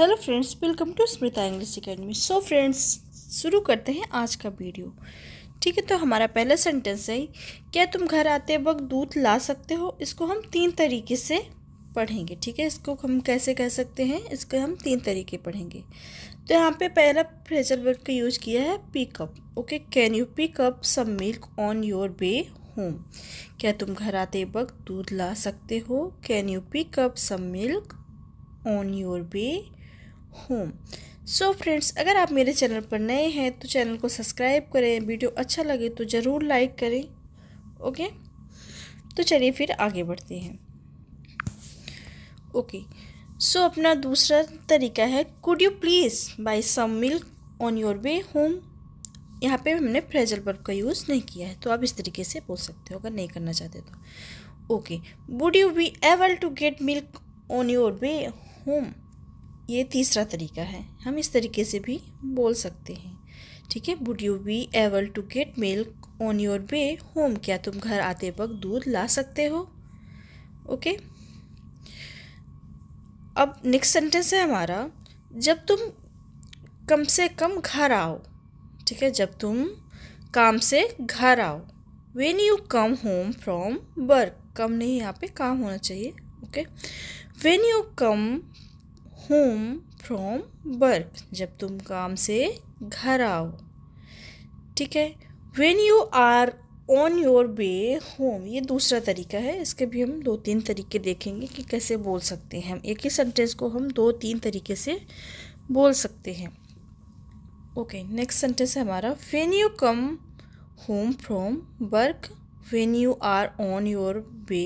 Hello friends welcome to Smrita English Academy so friends शुरू करते हैं आज का वीडियो ठीक है तो हमारा पहला सेंटेंस है क्या तुम घर आते वक्त दूध ला सकते हो इसको हम तीन तरीके से पढ़ेंगे ठीक है इसको हम कैसे कह सकते हैं इसको हम तीन तरीके पढ़ेंगे तो यहाँ पे पहला फ्रेजर वर्क का यूज किया है pick up okay can you pick up some milk on your way home क्या तुम घर आते वक्त दूध ला सकते हो can you pick up some milk on your way home so friends अगर आप मेरे चैनल पर नए हैं तो चैनल को सब्सक्राइब करें वीडियो अच्छा लगे तो ज़रूर लाइक करें ओके तो चलिए फिर आगे बढ़ते हैं ओके सो अपना दूसरा तरीका है could you please buy some milk on your way home यहाँ पे हमने फ्रेजल वर्ब का यूज़ नहीं किया है तो आप इस तरीके से बोल सकते हो अगर नहीं करना चाहते तो okay would you be able to get milk on your way home ये तीसरा तरीका है हम इस तरीके से भी बोल सकते हैं ठीक है would you be able to get milk on your way home क्या तुम घर आते वक्त दूध ला सकते हो ओके okay? अब नेक्स्ट सेंटेंस है हमारा जब तुम कम से कम घर आओ ठीक है जब तुम काम से घर आओ when you come home from work कम नहीं यहाँ पे काम होना चाहिए okay when you come home from work जब तुम काम से घर आओ ठीक है when you are on your way home ये दूसरा तरीका है इसके भी हम दो तीन तरीके देखेंगे कि कैसे बोल सकते हैं हम एक ही सेंटेंस को हम दो तीन तरीके से बोल सकते हैं ओके नेक्स्ट सेंटेंस है हमारा when you come home from work when you are on your way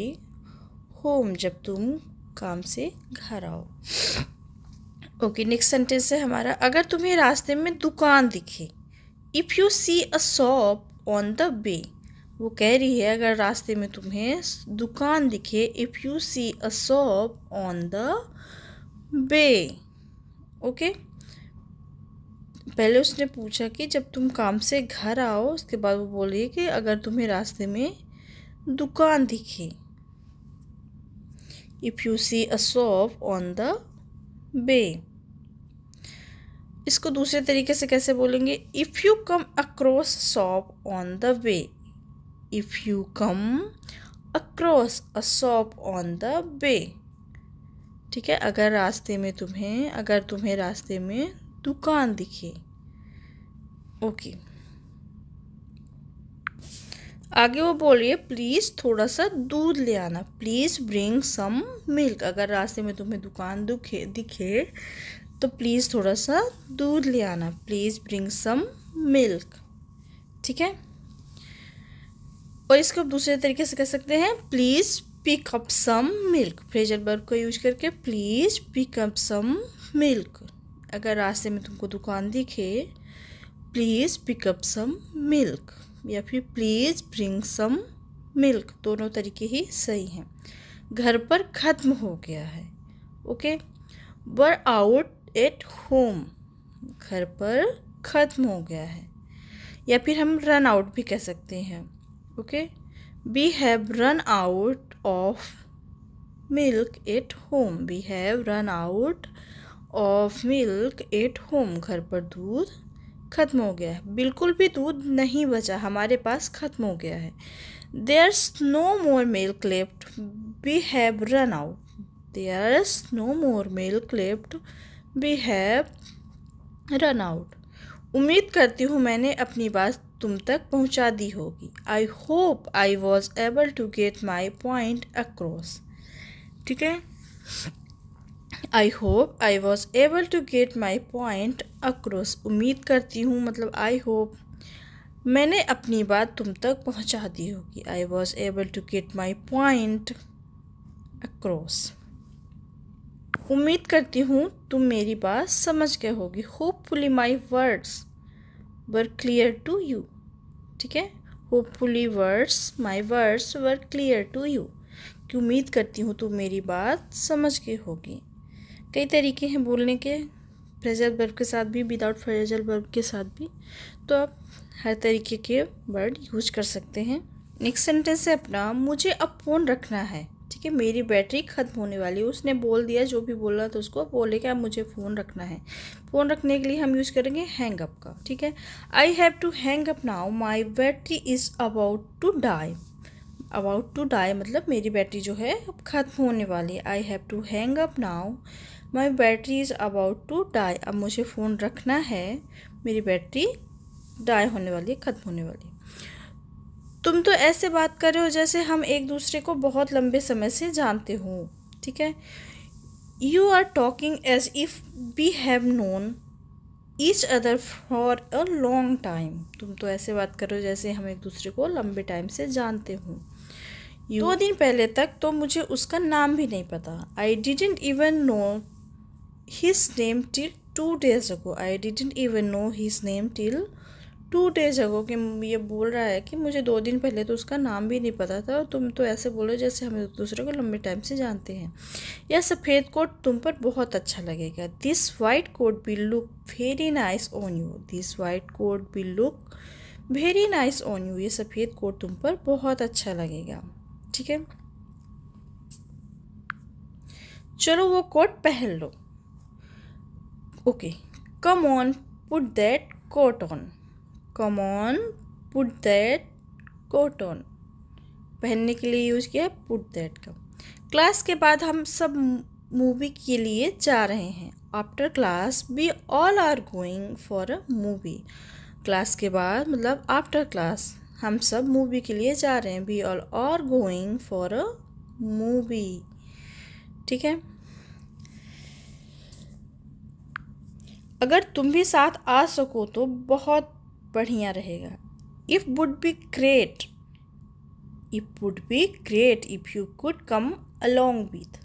home जब तुम काम से घर आओ ओके नेक्स्ट सेंटेंस है हमारा अगर तुम्हें रास्ते में दुकान दिखे if you see a shop on the way वो कह रही है अगर रास्ते में तुम्हें दुकान दिखे if you see a shop on the way okay पहले उसने पूछा कि जब तुम काम से घर आओ उसके बाद वो बोल रही है कि अगर तुम्हें रास्ते में दुकान दिखे if you see a shop on the way इसको दूसरे तरीके से कैसे बोलेंगे if you come across shop on the way if you come across a shop on the way ठीक है अगर रास्ते में तुम्हें अगर तुम्हें रास्ते में दुकान दिखे ओके okay. आगे वो बोल रही है प्लीज़ थोड़ा सा दूध ले आना प्लीज़ ब्रिंग सम मिल्क अगर रास्ते में तुम्हें दुकान दुखे दिखे तो प्लीज़ थोड़ा सा दूध ले आना प्लीज़ ब्रिंग सम मिल्क ठीक है और इसको आप दूसरे तरीके से कह सकते हैं please pick up some milk phrasal बर्ग को यूज करके please pick up some milk अगर रास्ते में तुमको दुकान दिखे please pick up some milk या फिर प्लीज़ ब्रिंग सम मिल्क दोनों तरीके ही सही हैं घर पर ख़त्म हो गया है okay we're out at home घर पर ख़त्म हो गया है या फिर हम रन आउट भी कह सकते हैं okay we have run out of milk at home we have run out of milk at home घर पर दूध ख़त्म हो गया है बिल्कुल भी दूध नहीं बचा हमारे पास ख़त्म हो गया है there's no more milk left we have run out there's no more milk left we have run out उम्मीद करती हूँ मैंने अपनी बात तुम तक पहुँचा दी होगी I hope I was able to get my point across ठीक है I hope I was able to get my point across उम्मीद करती हूँ मतलब आई होप मैंने अपनी बात तुम तक पहुँचा दी होगी I was able to get my point across उम्मीद करती हूँ तुम मेरी बात समझ गए होगी hopefully my words were clear to you ठीक है hopefully words my words were clear to you कि उम्मीद करती हूँ तुम मेरी बात समझ गए होगी कई तरीके हैं बोलने के फ्रेजल वर्ब के साथ भी विदाउट फ्रेजल वर्ब के साथ भी तो आप हर तरीके के वर्ड यूज कर सकते हैं नेक्स्ट सेंटेंस है अपना मुझे अब फ़ोन रखना है ठीक है मेरी बैटरी ख़त्म होने वाली है उसने बोल दिया जो भी बोल रहा था उसको बोले कि अब मुझे फ़ोन रखना है फ़ोन रखने के लिए हम यूज़ करेंगे हैंग अप का ठीक है I have to hang up now my battery is about to die about to die मतलब मेरी बैटरी जो है अब ख़त्म होने वाली है I have to hang up now my battery is about to die अब मुझे फ़ोन रखना है मेरी बैटरी डाई होने वाली है ख़त्म होने वाली तुम तो ऐसे बात कर रहे हो जैसे हम एक दूसरे को बहुत लंबे समय से जानते हो ठीक है you are talking as if we have known each other for a long time तुम तो ऐसे बात कर रहे हो जैसे हम एक दूसरे को लंबे टाइम से जानते हों दो दिन पहले तक तो मुझे उसका नाम भी नहीं पता I didn't even know his name till two days ago I didn't even know his name till two days ago कि ये बोल रहा है कि मुझे दो दिन पहले तो उसका नाम भी नहीं पता था और तुम तो ऐसे बोलो जैसे हम एक दूसरे को लंबे टाइम से जानते हैं यह सफ़ेद कोट तुम पर बहुत अच्छा लगेगा this white coat will look very nice on you this white coat will look very nice on you ये सफ़ेद कोट तुम पर बहुत अच्छा लगेगा ठीक है चलो वो कोट पहन लो okay come on put that coat on come on put that coat on पहनने के लिए यूज़ किया पुट दैट का क्लास के बाद हम सब मूवी के लिए जा रहे हैं after class we all are going for a movie class के बाद मतलब आफ्टर क्लास हम सब मूवी के लिए जा रहे हैं we all are going for a movie ठीक है अगर तुम भी साथ आ सको तो बहुत बढ़िया रहेगा it would be great it would be great if you could come along with